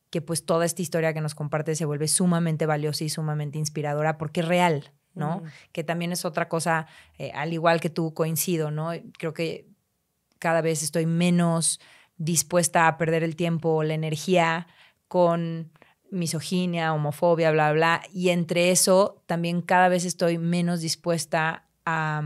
que pues toda esta historia que nos comparte se vuelve sumamente valiosa y sumamente inspiradora porque es real, ¿no? Que también es otra cosa, eh, al igual que tú coincido, ¿no? Creo que cada vez estoy menos dispuesta a perder el tiempo o la energía con misoginia, homofobia, bla, bla. Y entre eso, también cada vez estoy menos dispuesta a,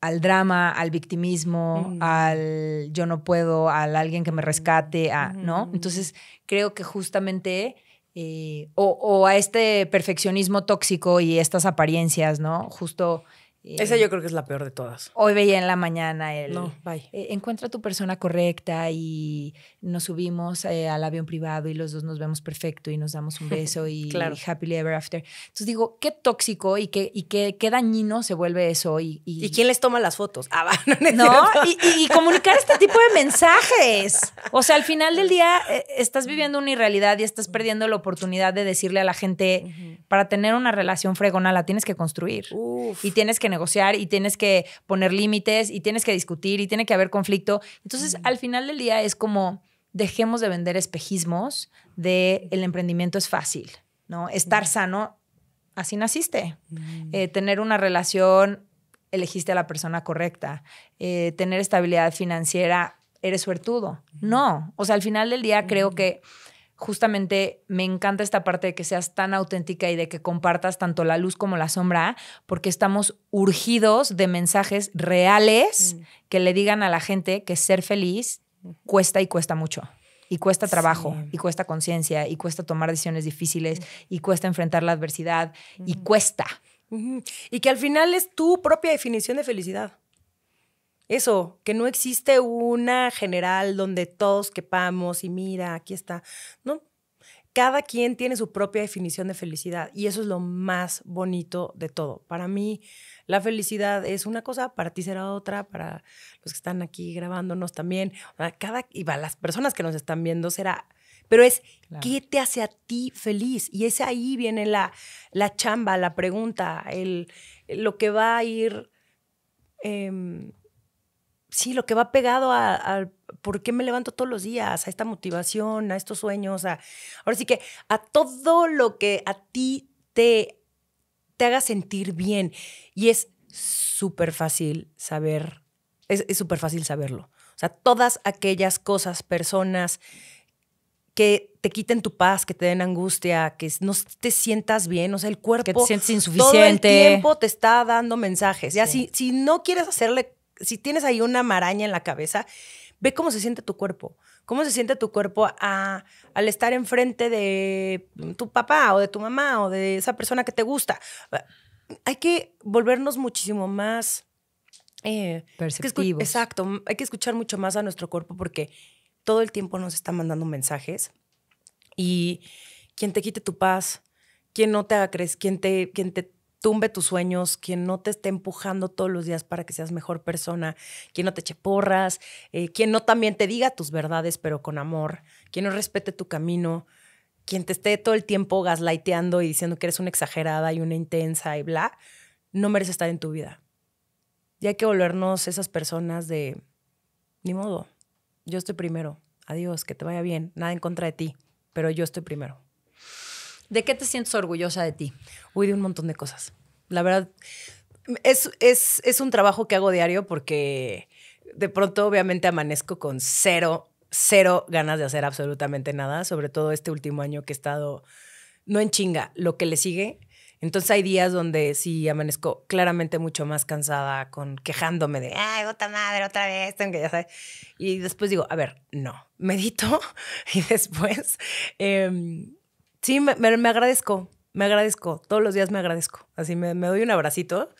al drama, al victimismo, mm. al yo no puedo, al alguien que me rescate, a, ¿no? Entonces, creo que justamente eh, o, o, a este perfeccionismo tóxico y estas apariencias, ¿no? Justo esa eh, yo creo que es la peor de todas. Hoy veía en la mañana el... Eh, encuentra tu persona correcta y nos subimos eh, al avión privado y los dos nos vemos perfecto y nos damos un beso y, happily ever after. Entonces digo, qué tóxico y qué, y qué, dañino se vuelve eso. Y, y, quién les toma las fotos? Ah, no, y, comunicar este tipo de mensajes. O sea, al final del día estás viviendo una irrealidad y estás perdiendo la oportunidad de decirle a la gente, para tener una relación fregona la tienes que construir. Y tienes que negociar y tienes que poner límites y tienes que discutir y tiene que haber conflicto. Entonces, al final del día es como dejemos de vender espejismos de el emprendimiento es fácil, ¿no? Estar sano, así naciste. Eh, tener una relación, elegiste a la persona correcta. Eh, tener estabilidad financiera, eres suertudo. No, o sea, al final del día creo que justamente me encanta esta parte de que seas tan auténtica y de que compartas tanto la luz como la sombra, porque estamos urgidos de mensajes reales mm. que le digan a la gente que ser feliz cuesta y cuesta mucho. Y cuesta trabajo, y cuesta conciencia, y cuesta tomar decisiones difíciles, y cuesta enfrentar la adversidad, y cuesta. Y que al final es tu propia definición de felicidad eso, que no existe una general donde todos quepamos y mira, aquí está. No, cada quien tiene su propia definición de felicidad y eso es lo más bonito de todo. Para mí, la felicidad es una cosa, para ti será otra, para los que están aquí grabándonos también, cada, y para las personas que nos están viendo será pero es qué te hace a ti feliz. Y es ahí viene la, la chamba, la pregunta, el, lo que va a ir em, sí, lo que va pegado a, por qué me levanto todos los días, a esta motivación, a estos sueños, a, ahora sí que a todo lo que a ti te, te haga sentir bien. Y es súper fácil saber, es súper fácil saberlo. O sea, todas aquellas cosas, personas que te quiten tu paz, que te den angustia, que no te sientas bien, o sea, el cuerpo que te insuficiente. Todo el tiempo te está dando mensajes. Ya así si no quieres hacerle si tienes ahí una maraña en la cabeza, ve cómo se siente tu cuerpo. ¿Cómo se siente tu cuerpo a, al estar enfrente de tu papá o de tu mamá o de esa persona que te gusta? Hay que volvernos muchísimo más... Eh, Perceptivos. exacto, hay que escuchar mucho más a nuestro cuerpo porque todo el tiempo nos está mandando mensajes y quien te quite tu paz, quien no te haga creer, te, quien te tumbe tus sueños, quien no te esté empujando todos los días para que seas mejor persona, quien no te eche porras, eh, quien no también te diga tus verdades pero con amor, quien no respete tu camino, quien te esté todo el tiempo gaslighteando y diciendo que eres una exagerada y una intensa y bla, no merece estar en tu vida. Y hay que volvernos esas personas de, ni modo, yo estoy primero, adiós, que te vaya bien, nada en contra de ti, pero yo estoy primero. ¿De qué te sientes orgullosa de ti? Uy, de un montón de cosas. La verdad, es, un trabajo que hago diario porque de pronto obviamente amanezco con cero, cero ganas de hacer absolutamente nada, sobre todo este último año que he estado, no en chinga, lo que le sigue. Entonces hay días donde sí amanezco claramente mucho más cansada, con quejándome de, ay, otra madre, otra vez, tengo que ya sabes. Y después digo, a ver, no, medito y después... Em, sí, me, agradezco, me agradezco, todos los días me agradezco. Así me, doy un abracito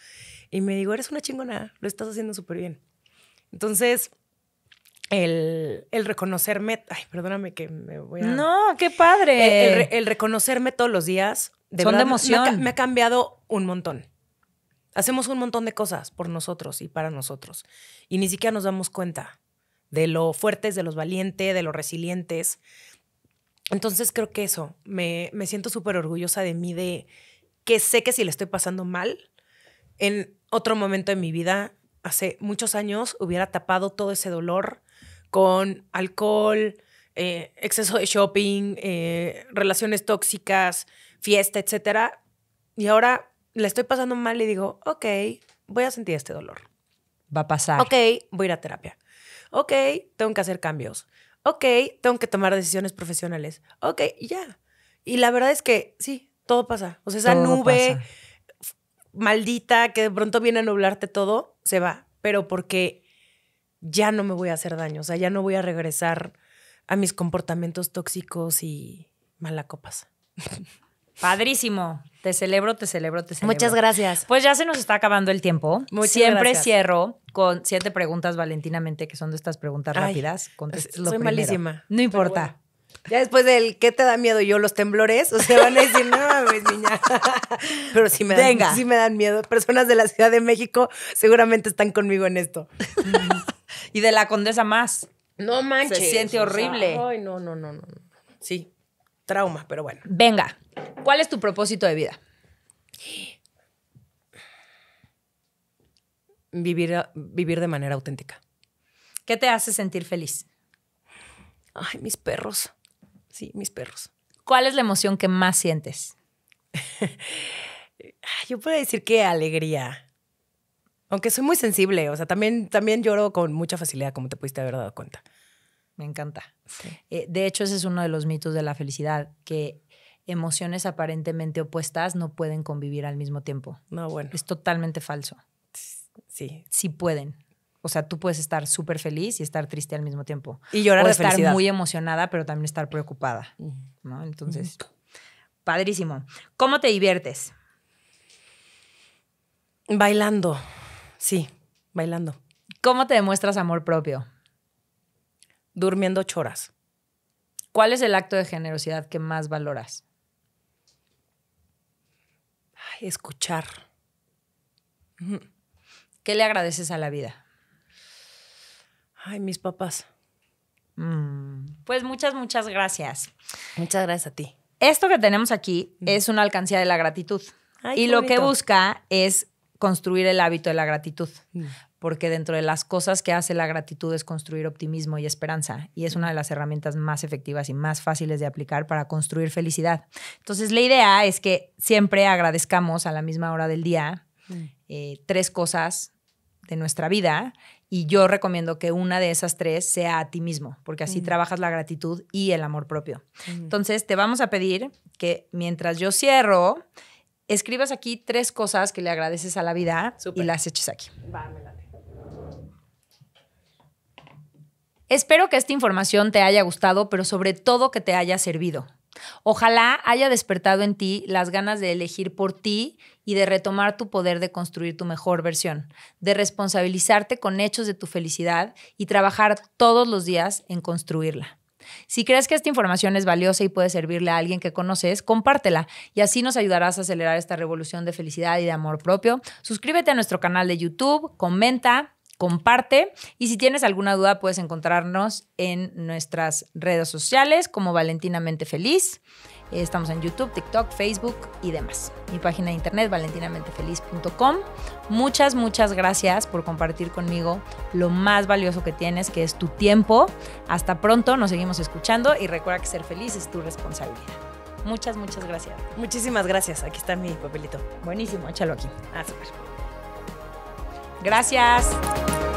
y me digo, eres una chingona, lo estás haciendo súper bien. Entonces, el, reconocerme, ay, perdóname que me voy a... No, qué padre. El, reconocerme todos los días, de Son emoción. Me me ha cambiado un montón. Hacemos un montón de cosas por nosotros y para nosotros. Y ni siquiera nos damos cuenta de lo fuertes, de los valientes, de los resilientes, entonces creo que eso, me, siento súper orgullosa de mí, de que sé que si le estoy pasando mal, en otro momento de mi vida, hace muchos años, hubiera tapado todo ese dolor con alcohol, eh, exceso de shopping, eh, relaciones tóxicas, fiesta, etc. Y ahora le estoy pasando mal y digo, ok, voy a sentir este dolor. Va a pasar. Ok, voy a ir a terapia. Ok, tengo que hacer cambios ok, tengo que tomar decisiones profesionales, ok, ya. Y la verdad es que sí, todo pasa. O sea, esa nube maldita que de pronto viene a nublarte todo, se va, pero porque ya no me voy a hacer daño, o sea, ya no voy a regresar a mis comportamientos tóxicos y malacopas. Padrísimo. Te celebro, te celebro, te celebro. Muchas gracias. Pues ya se nos está acabando el tiempo. Siempre cierro con siete preguntas valentinamente, que son de estas preguntas rápidas. soy malísima. No importa. Ya después del ¿qué te da miedo? Yo los temblores, o sea, van a decir, no mames, niña. Pero sí me, dan, Venga. sí me dan miedo. Personas de la Ciudad de México seguramente están conmigo en esto. y de la condesa más. No manches. Se siente horrible. ay, no, no, no, no. Sí, trauma, pero bueno. Venga, ¿cuál es tu propósito de vida? Vivir, vivir de manera auténtica. ¿Qué te hace sentir feliz? Ay, mis perros. Sí, mis perros. ¿Cuál es la emoción que más sientes? Yo puedo decir que alegría. Aunque soy muy sensible, o sea, también, también lloro con mucha facilidad, como te pudiste haber dado cuenta. Me encanta. Eh, de hecho, ese es uno de los mitos de la felicidad, que emociones aparentemente opuestas no pueden convivir al mismo tiempo. No, bueno. Es totalmente falso. Sí. Sí pueden. O sea, tú puedes estar súper feliz y estar triste al mismo tiempo. Y llorar o estar muy emocionada, pero también estar preocupada. ¿no? Entonces, padrísimo. ¿Cómo te diviertes? Bailando. Sí, bailando. ¿Cómo te demuestras amor propio? durmiendo ocho horas. ¿Cuál es el acto de generosidad que más valoras? Ay, escuchar. ¿Qué le agradeces a la vida? Ay, mis papás. Mm. Pues muchas, muchas gracias. Muchas gracias a ti. Esto que tenemos aquí es una alcancía de la gratitud. y lo que busca es construir el hábito de la gratitud porque dentro de las cosas que hace la gratitud es construir optimismo y esperanza, y es una de las herramientas más efectivas y más fáciles de aplicar para construir felicidad. Entonces, la idea es que siempre agradezcamos a la misma hora del día mm. eh, tres cosas de nuestra vida y yo recomiendo que una de esas tres sea a ti mismo, porque así mm. trabajas la gratitud y el amor propio. Entonces, te vamos a pedir que mientras yo cierro, escribas aquí tres cosas que le agradeces a la vida y las eches aquí. Espero que esta información te haya gustado, pero sobre todo que te haya servido. Ojalá haya despertado en ti las ganas de elegir por ti y de retomar tu poder de construir tu mejor versión, de responsabilizarte con hechos de tu felicidad y trabajar todos los días en construirla. Si crees que esta información es valiosa y puede servirle a alguien que conoces, compártela y así nos ayudarás a acelerar esta revolución de felicidad y de amor propio. Suscríbete a nuestro canal de YouTube, comenta, comparte. Y si tienes alguna duda, puedes encontrarnos en nuestras redes sociales como Valentinamente Feliz. Estamos en YouTube, TikTok, Facebook y demás. Mi página de internet, valentinamentefeliz.com. Muchas, muchas gracias por compartir conmigo lo más valioso que tienes, que es tu tiempo. Hasta pronto, nos seguimos escuchando y recuerda que ser feliz es tu responsabilidad. Muchas, muchas gracias. Muchísimas gracias. Aquí está mi papelito. Buenísimo, échalo aquí. Ah, súper. Gracias.